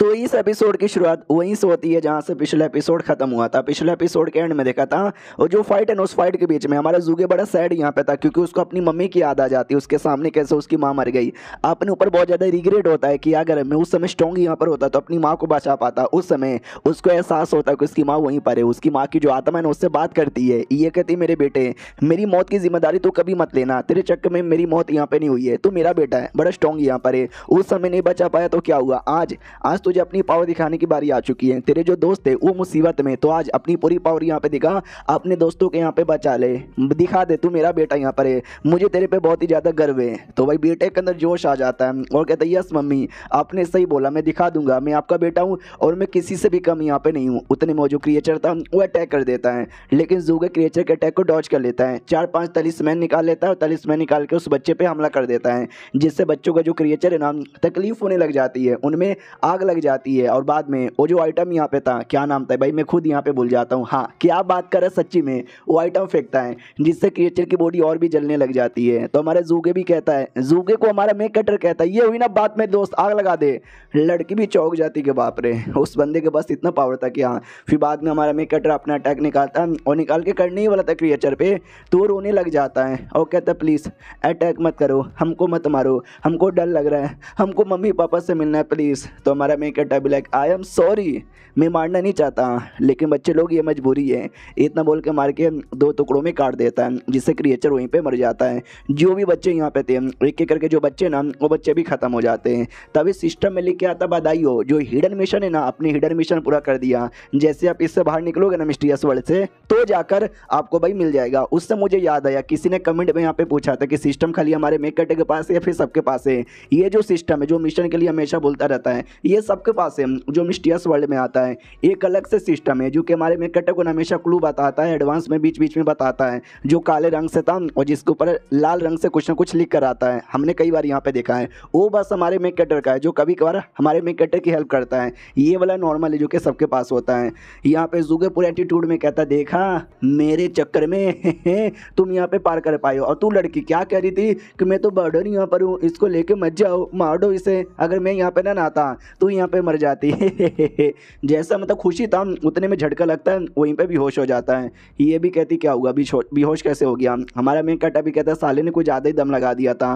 तो इस एपिसोड की शुरुआत वहीं से होती है जहाँ से पिछला एपिसोड खत्म हुआ था पिछले एपिसोड के एंड में देखा था और जो फाइट है उस फाइट के बीच में हमारा जूगे बड़ा सैड यहाँ पे था क्योंकि उसको अपनी मम्मी की याद आ जाती है उसके सामने कैसे उसकी माँ मर गई अपने ऊपर बहुत ज़्यादा रिग्रेट होता है कि अगर मैं उस समय स्ट्रॉन्ग यहाँ पर होता तो अपनी माँ को बचा पाता उस समय उसको एहसास होता है कि उसकी माँ वहीं पर है उसकी माँ की जो आत्मा है उससे बात करती है ये कहती मेरे बेटे मेरी मौत की जिम्मेदारी तो कभी मत लेना तेरे चक्कर में मेरी मौत यहाँ पर नहीं हुई है तो मेरा बेटा है बड़ा स्ट्रॉन्ग यहाँ पर है उस समय नहीं बचा पाया तो क्या हुआ आज आज तुझे अपनी पावर दिखाने की बारी आ चुकी है तेरे जो दोस्त है वो मुसीबत में तो आज अपनी पूरी पावर यहाँ पे दिखा अपने दोस्तों के यहाँ पे बचा ले दिखा दे तू मेरा बेटा यहाँ पर है मुझे तेरे पे बहुत ही ज़्यादा गर्व है तो भाई बेटे के अंदर जोश आ जाता है और कहते हैं यस मम्मी आपने सही बोला मैं दिखा दूंगा मैं आपका बेटा हूँ और मैं किसी से भी कम यहाँ पे नहीं हूँ उतने में जो क्रिएचर था वो अटैक कर देता है लेकिन जूगे क्रिएचर के अटैक को डॉच कर लेता है चार पाँच तलिसमैन निकाल लेता है और तलिसमैन निकाल के उस बच्चे पर हमला कर देता है जिससे बच्चों का जो क्रिएचर है ना तकलीफ होने लग जाती है उनमें आग लग लग जाती है और बाद में वो जो आइटम यहाँ पे था क्या नाम था भाई मैं खुद यहाँ पे भूल जाता हूँ हाँ क्या बात कर करें सच्ची में वो आइटम फेंकता है जिससे क्रिएचर की बॉडी और भी जलने लग जाती है तो हमारे जूगे भी कहता है जूगे को हमारा मेक कटर कहता है ये हुई ना बात में दोस्त आग लगा दे लड़की भी चौक जाती के बाप रे उस बंदे के पास इतना पावर था कि हाँ फिर बाद में हमारा मेक कटर अपना अटैक निकालता है और निकाल के करने ही वाला था क्रिएचर पर तो रोने लग जाता है और कहता है प्लीज़ अटैक मत करो हमको मत मारो हमको डर लग रहा है हमको मम्मी पापा से मिलना है प्लीज़ तो हमारा में इकट्ठा भी लाइक आई एम सॉरी मैं मारना नहीं चाहता लेकिन बच्चे लोग ये मजबूरी है इतना बोल के मार के दो टुकड़ों में काट देता है जिससे क्रिएचर वहीं पे मर जाता है जो भी बच्चे यहाँ पे थे एक एक करके जो बच्चे ना वो बच्चे भी ख़त्म हो जाते हैं तभी सिस्टम में लिख के आता बधाई हो जो हिडन मिशन है ना अपने हिडन मिशन पूरा कर दिया जैसे आप इससे बाहर निकलोगे ना मिस्ट्रियस वर्ल्ड से तो जाकर आपको भाई मिल जाएगा उससे मुझे याद आया किसी ने कमेंट में यहाँ पर पूछा था कि सिस्टम खाली हमारे मेकअटे के पास है या फिर सबके पास है ये जो सिस्टम है जो मिशन के लिए हमेशा बोलता रहता है ये सब सबके पास है जो मिस्टियस वर्ल्ड में आता है एक अलग से सिस्टम है जो कि हमारे में कैटेगोन हमेशा क्लू बताता है एडवांस में बीच बीच में बताता है जो काले रंग से था और जिसके ऊपर लाल रंग से कुछ ना कुछ लिख कर आता है हमने कई बार यहाँ पर देखा है वो बस हमारे मेक कैटर का है जो कभी कभार हमारे मेक कैटर की हेल्प करता है ये वाला नॉर्मल है जो कि सबके पास होता है यहाँ पर जू पूरे एटीट्यूड में कहता देखा मेरे चक्कर में तुम यहाँ पर पार कर पाए और तू लड़की क्या कह रही थी कि मैं तो बर्डर यहाँ पर हूँ इसको लेके मत जाओ मार दो इसे अगर मैं यहाँ पे ना आता तो यहाँ यहाँ पे मर जाती है जैसा मतलब खुशी था उतने में झटका लगता है वहीं पे बेहोश हो जाता है ये भी कहती क्या हुआ बेहोश कैसे हो गया हमारा मेन कटा भी कहता है साले ने कोई ज़्यादा ही दम लगा दिया था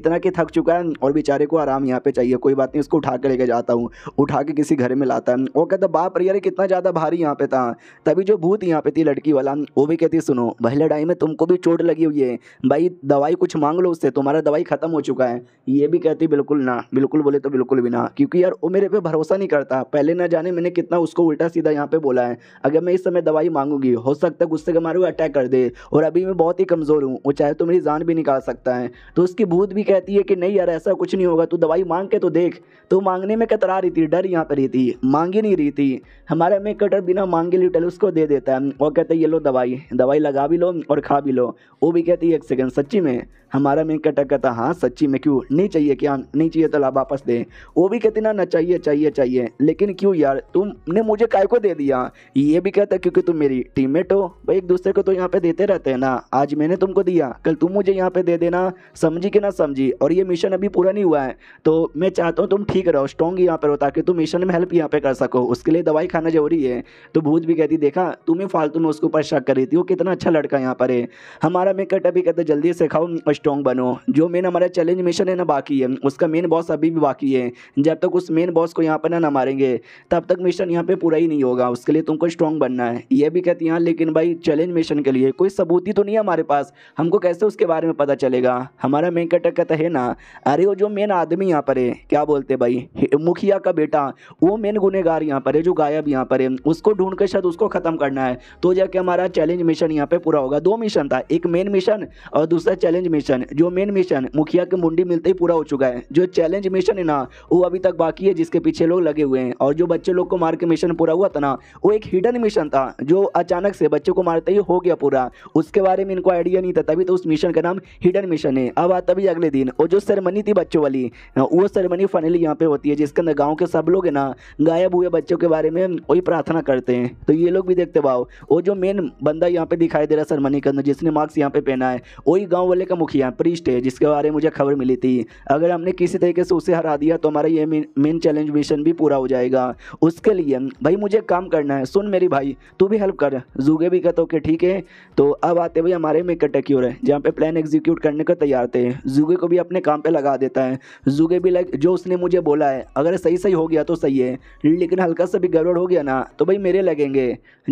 इतना कि थक चुका है और बेचारे को आराम यहाँ पे चाहिए कोई बात नहीं उसको उठा के लेके जाता हूँ उठा के किसी घर में लाता है वो कहता बाप रे यार कितना ज़्यादा भारी यहाँ पे था तभी जो भूत यहाँ पे थी लड़की वाला वो भी कहती सुनो भाई लड़ाई में तुमको भी चोट लगी हुई है भाई दवाई कुछ मांग लो उससे तुम्हारा दवाई ख़त्म हो चुका है ये भी कहती बिल्कुल ना बिल्कुल बोले तो बिल्कुल भी ना क्योंकि यार वो मेरे पे भरोसा नहीं करता पहले ना जाने मैंने कितना उसको उल्टा सीधा यहाँ पे बोला है अगर मैं इस समय दवाई मांगूंगी हो सकता है गुस्से के मारे अटैक कर दे और अभी मैं बहुत ही कमज़ोर हूँ वो चाहे तो मेरी जान भी निकाल सकता है तो उसकी भूत भी कहती है कि नहीं यार ऐसा कुछ नहीं होगा तू दवाई मांग के तो देख तो मांगने में कतरा रही थी डर यहाँ पर रही थी मांगी नहीं रही थी हमारे में कटर बिना मांगे लिटल उसको दे देता है और कहते ये लो दवाई दवाई लगा भी लो और खा भी लो वो भी कहती है एक सेकेंड सच्ची में हमारा मैं कटा कहता हाँ सच्ची में क्यों नहीं चाहिए क्या नहीं चाहिए तो ला वापस दे वो भी कहती ना ना चाहिए चाहिए चाहिए लेकिन क्यों यार तुमने मुझे काय को दे दिया ये भी कहता क्योंकि तुम मेरी टीममेट हो भाई एक दूसरे को तो यहाँ पे देते रहते हैं ना आज मैंने तुमको दिया कल तुम मुझे यहाँ पे दे देना समझी कि ना समझी और ये मिशन अभी पूरा नहीं हुआ है तो मैं चाहता हूँ तुम ठीक रहो स्ट्रॉन्ग यहाँ पर हो ताकि तुम मिशन में हेल्प यहाँ पे कर सको उसके लिए दवाई खाना जरूरी है तो भूत भी कहती देखा तुम्हें फालतू में उसके ऊपर शक करी थी वो कितना अच्छा लड़का यहाँ पर है हमारा मेकअट अभी कहते जल्दी से खाओ स्ट्रॉन्ग बनो जो मेन हमारा चैलेंज मिशन है ना बाकी है उसका मेन बॉस अभी भी बाकी है जब तक उस मेन बॉस को यहाँ पर ना ना मारेंगे तब तक मिशन यहाँ पे पूरा ही नहीं होगा उसके लिए तुमको स्ट्रॉन्ग बनना है ये भी कहती हैं हाँ, लेकिन भाई चैलेंज मिशन के लिए कोई सबूत ही तो नहीं है हमारे पास हमको कैसे उसके बारे में पता चलेगा हमारा मेन कटक कहता है ना अरे वो जो मेन आदमी यहाँ पर है क्या बोलते भाई मुखिया का बेटा वो मेन गुनेगार यहाँ पर है जो गायब यहाँ पर है उसको ढूंढ कर शायद उसको ख़त्म करना है तो जाके हमारा चैलेंज मिशन यहाँ पर पूरा होगा दो मिशन था एक मेन मिशन और दूसरा चैलेंज मिशन मिशन जो मेन मिशन मुखिया के मुंडी मिलते ही पूरा हो चुका है जो चैलेंज मिशन है ना वो अभी तक बाकी है जिसके पीछे लोग लगे हुए हैं और जो बच्चे लोग को मार के मिशन पूरा हुआ था ना वो एक हिडन मिशन था जो अचानक से बच्चों को मारते ही हो गया पूरा उसके बारे में इनको आइडिया नहीं था तभी तो उस मिशन का नाम हिडन मिशन है अब आता भी अगले दिन और जो सेरेमनी थी बच्चों वाली वो सेरेमनी फाइनली यहाँ पे होती है जिसके अंदर गाँव के सब लोग है ना गायब हुए बच्चों के बारे में वही प्रार्थना करते हैं तो ये लोग भी देखते भाव वो जो मेन बंदा यहाँ पे दिखाई दे रहा है सेरेमनी के अंदर जिसने मार्क्स यहाँ पे पहना है वही गाँव वाले का मुखिया दिया प्रीस्ट है जिसके बारे में मुझे खबर मिली थी अगर हमने किसी तरीके से उसे हरा दिया तो हमारा ये मेन चैलेंज मिशन भी पूरा हो जाएगा उसके लिए भाई मुझे काम करना है सुन मेरी भाई तू भी हेल्प कर जूगे भी कहते ओके ठीक है तो अब आते भाई हमारे में कटेक्योर है जहाँ पे प्लान एग्जीक्यूट करने का तैयार थे जूगे को भी अपने काम पर लगा देता है जूगे भी लाइक जो उसने मुझे बोला है अगर सही सही हो गया तो सही है लेकिन हल्का सा भी गड़बड़ हो गया ना तो भाई मेरे लगेंगे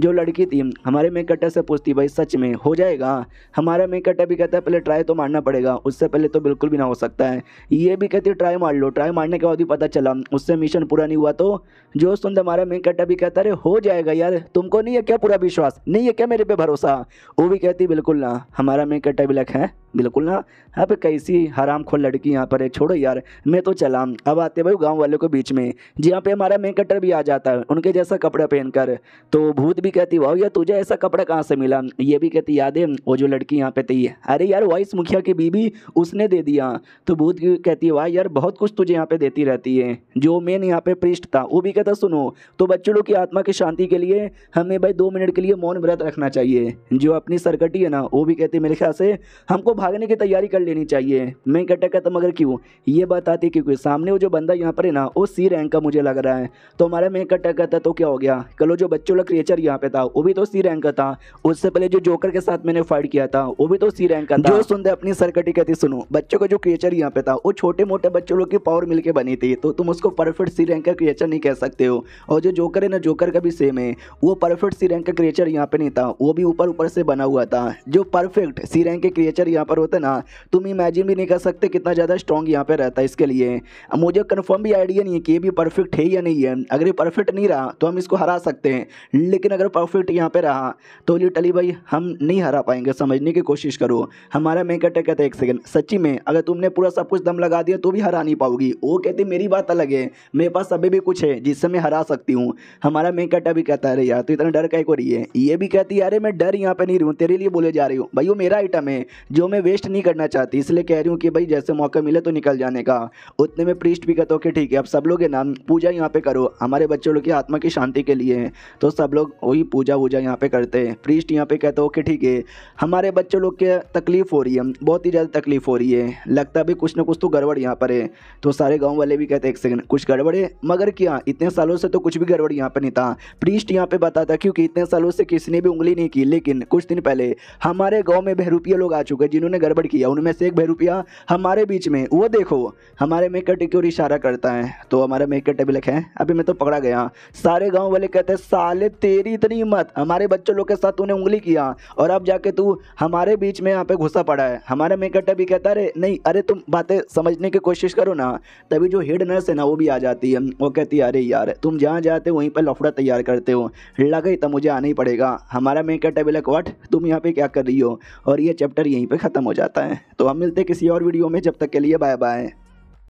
जो लड़की थी हमारे मेकअटा से पूछती भाई सच में हो जाएगा हमारा मेकअटा भी कहता है पहले ट्राई तो मारना मारना पड़ेगा उससे पहले तो बिल्कुल भी ना हो सकता है ये भी कहती है ट्राई मार लो ट्राई मारने के बाद भी पता चला उससे मिशन पूरा नहीं हुआ तो जो सुन हमारा मेन कैरेक्टर भी कहता अरे हो जाएगा यार तुमको नहीं है क्या पूरा विश्वास नहीं है क्या मेरे पे भरोसा वो भी कहती बिल्कुल ना हमारा मेन कैरेक्टर भी लख है बिल्कुल ना अब कैसी हराम खोल लड़की यहाँ पर है छोड़ो यार मैं तो चला अब आते भाई गाँव वालों को बीच में जी यहाँ पे हमारा मेन कटर भी आ जाता है उनके जैसा कपड़ा पहनकर तो भूत भी कहती वाह यार तुझे ऐसा कपड़ा कहाँ से मिला ये भी कहती याद है वो जो लड़की यहाँ पे थी अरे यार वाइस मुखिया की बीबी उसने दे दिया तो भूत कहती है वाह यार बहुत कुछ तुझे यहाँ पे देती रहती है जो मेन यहाँ पे पृष्ठ था वो भी कहता सुनो तो बच्चों की आत्मा की शांति के लिए हमें भाई दो मिनट के लिए मौन व्रत रखना चाहिए जो अपनी सरकटी है ना वो भी कहती मेरे ख्याल से हमको भागने की तैयारी कर लेनी चाहिए मैं इकट्ठा कहता मगर क्यों ये बात आती है क्योंकि सामने वो जो बंदा यहाँ पर है ना वो सी रैंक का मुझे लग रहा है तो हमारा मैं इकट्ठा कहता तो क्या हो गया कलो जो बच्चों का क्रिएचर यहाँ पे था वो भी तो सी रैंक का था उससे पहले जो जोकर के साथ मैंने फाइट किया था वो भी तो सी रैंक का था जो सुनते अपनी सरकटी कहती सुनो बच्चों का जो क्रिएचर यहाँ पे था वो छोटे मोटे बच्चों लोग की पावर मिलकर बनी थी तो तुम उसको परफेक्ट सी रैंक का क्रिएचर नहीं कह सकते हो और जो जोकर है ना जोकर का भी सेम है वो परफेक्ट सी रैंक का क्रिएचर यहाँ पे नहीं था वो भी ऊपर ऊपर से बना हुआ था जो परफेक्ट सी रैंक के क्रिएचर यहाँ पर पर होते ना तुम इमेजिन भी नहीं कर सकते कितना ज़्यादा स्ट्रॉन्ग यहाँ पर रहता है इसके लिए मुझे कन्फर्म भी आइडिया नहीं है कि ये भी परफेक्ट है या नहीं है अगर ये परफेक्ट नहीं रहा तो हम इसको हरा सकते हैं लेकिन अगर परफेक्ट यहाँ पर रहा तो लिटली भाई हम नहीं हरा पाएंगे समझने की कोशिश करो हमारा मैं कहते कहते एक सेकेंड सच्ची में अगर तुमने पूरा सब कुछ दम लगा दिया तो भी हरा नहीं पाओगी वो कहती मेरी बात अलग है मेरे पास अभी भी कुछ है जिससे मैं हरा सकती हूँ हमारा मैं कहता भी कहता है यार तो इतना डर कह को रही है ये भी कहती है अरे मैं डर यहाँ पर नहीं रही हूँ तेरे लिए बोले जा रही हूँ भाई वो मेरा आइटम है जो मैं वेस्ट नहीं करना चाहती इसलिए कह रही हूँ कि भाई जैसे मौका मिले तो निकल जाने का उतने में प्रीस्ट भी कहते कि ठीक है अब सब लोग है ना पूजा यहाँ पे करो हमारे बच्चों लोग की आत्मा की शांति के लिए तो सब लोग वही पूजा वूजा यहाँ पे करते हैं प्रीस्ट यहाँ पे कहते कि ठीक है हमारे बच्चों लोग के तकलीफ़ हो रही है बहुत ही ज़्यादा तकलीफ़ हो रही है लगता भी कुछ ना कुछ तो गड़बड़ यहाँ पर है तो सारे गाँव वाले भी कहते एक सेकेंड कुछ गड़बड़ है मगर क्या इतने सालों से तो कुछ भी गड़बड़ यहाँ पर नहीं था प्रीस्ट यहाँ पे बताता क्योंकि इतने सालों से किसी ने भी उंगली नहीं की लेकिन कुछ दिन पहले हमारे गाँव में बहरूपिया लोग आ चुके जिन्होंने ने गड़बड़ किया उनमें से एक भैरूपिया हमारे बीच में वो देखो हमारे मेकर टी की इशारा करता है तो हमारे मेकर टेबल है अभी मैं तो पकड़ा गया सारे गाँव वाले कहते हैं साले तेरी इतनी हिम्मत हमारे बच्चों लोग के साथ तूने उंगली किया और अब जाके तू हमारे बीच में यहाँ पे घुसा पड़ा है हमारे मेकर टेबी कहता अरे नहीं अरे तुम बातें समझने की कोशिश करो ना तभी जो हेड नर्स है ना वो भी आ जाती है वो कहती है अरे यार तुम जहाँ जाते हो वहीं पर लफड़ा तैयार करते हो लग लगा तो मुझे आना ही पड़ेगा हमारा मेकर टेबल वाट तुम यहाँ पे क्या कर रही हो और ये चैप्टर यहीं पर ख़त्म ख़त्म हो जाता है तो हम मिलते किसी और वीडियो में जब तक के लिए बाय बाय